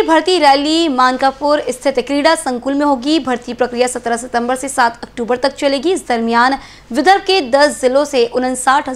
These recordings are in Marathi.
की भर्ती रैली मानकापुर स्थित क्रीड़ा संकुल में होगी भर्ती प्रक्रिया 17 सितंबर से 7 अक्टूबर तक चलेगी इस दरमियान विदर्भ के 10 जिलों से उनसाठ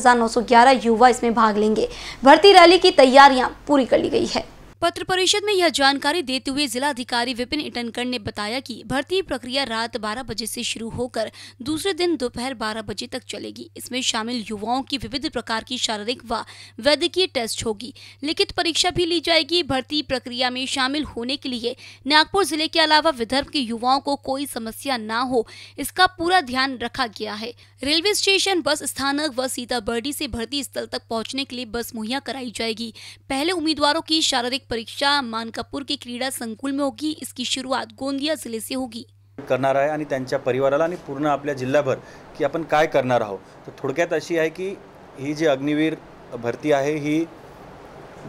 युवा इसमें भाग लेंगे भर्ती रैली की तैयारियां पूरी कर ली गई है पत्र परिषद में यह जानकारी देते हुए जिलाधिकारी विपिन इटनकर ने बताया कि भर्ती प्रक्रिया रात 12 बजे से शुरू होकर दूसरे दिन दोपहर 12 बजे तक चलेगी इसमें शामिल युवाओं की विविध प्रकार की शारीरिक व वैद्यकीय टेस्ट होगी लिखित परीक्षा भी ली जाएगी भर्ती प्रक्रिया में शामिल होने के लिए नागपुर जिले के अलावा विदर्भ के युवाओं को कोई समस्या न हो इसका पूरा ध्यान रखा गया है रेलवे स्टेशन बस स्थानक व सीताबर्डी से भर्ती स्थल तक पहुँचने के लिए बस मुहैया कराई जाएगी पहले उम्मीदवारों की शारीरिक परीक्षा मानकापूर के क्रीड़ा संकुल में होगी इसकी शुरुआत गोंदिया जिले से होगी करणार आहे आणि त्यांच्या परिवाराला आणि पूर्ण आपल्या जिल्हाभर की आपण काय करणार आहोत तर थोडक्यात अशी आहे की ही जी अग्निवीर भरती आहे ही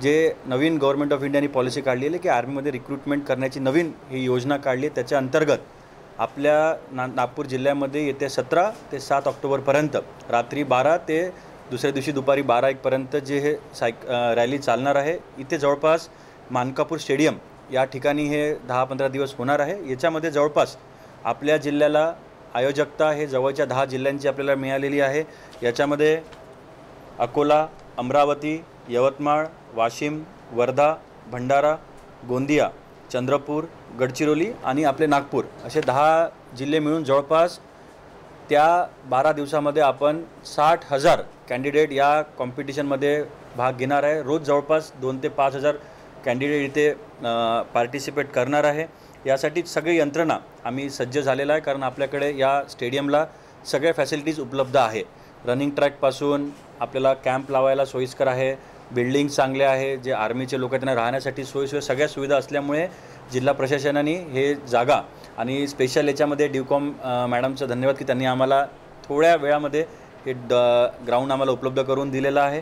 जे नवीन गव्हर्नमेंट ऑफ इंडियाने पॉलिसी काढली आहे की आर्मीमध्ये रिक्रुटमेंट करण्याची नवीन ही योजना काढली आहे त्याच्या अंतर्गत आपल्या ना नागपूर जिल्ह्यामध्ये येत्या सतरा ते सात ऑक्टोबरपर्यंत रात्री बारा ते दुसऱ्या दिवशी दुपारी बारा एकपर्यंत जे हे सायक रॅली चालणार आहे इथे जवळपास मानकापूर स्टेडियम या ठिकाणी हे दहा पंधरा दिवस होणार आहे याच्यामध्ये जवळपास आपल्या जिल्ह्याला आयोजकता हे जवळच्या दहा जिल्ह्यांची आपल्याला मिळालेली आहे याच्यामध्ये अकोला अमरावती यवतमाळ वाशिम वर्धा भंडारा गोंदिया चंद्रपूर गडचिरोली आणि आपले नागपूर असे दहा जिल्हे मिळून जवळपास त्या बारा दिवसामध्ये आपण साठ हजार कॅन्डिडेट या कॉम्पिटिशनमध्ये भाग घेणार आहे रोज जवळपास दोन ते पाच हजार कॅन्डिडेट इथे पार्टिसिपेट करणार आहे यासाठी सगळी यंत्रणा आम्ही सज्ज झालेला आहे कारण आपल्याकडे या स्टेडियमला सगळ्या फॅसिलिटीज उपलब्ध आहे रनिंग ट्रॅकपासून आपल्याला कॅम्प लावायला सोयीस्कर आहे बिल्डिंग चांगले आहे जे आर्मीचे लोक त्यांना राहण्यासाठी सोयीसोय सगळ्या सुविधा असल्यामुळे जिल्हा प्रशासनाने हे जागा आणि स्पेशल याच्यामध्ये ड्युकॉम मॅडमचं धन्यवाद की त्यांनी आम्हाला थोड्या वेळामध्ये हे ड ग्राउंड आम्हाला उपलब्ध करून दिलेलं आहे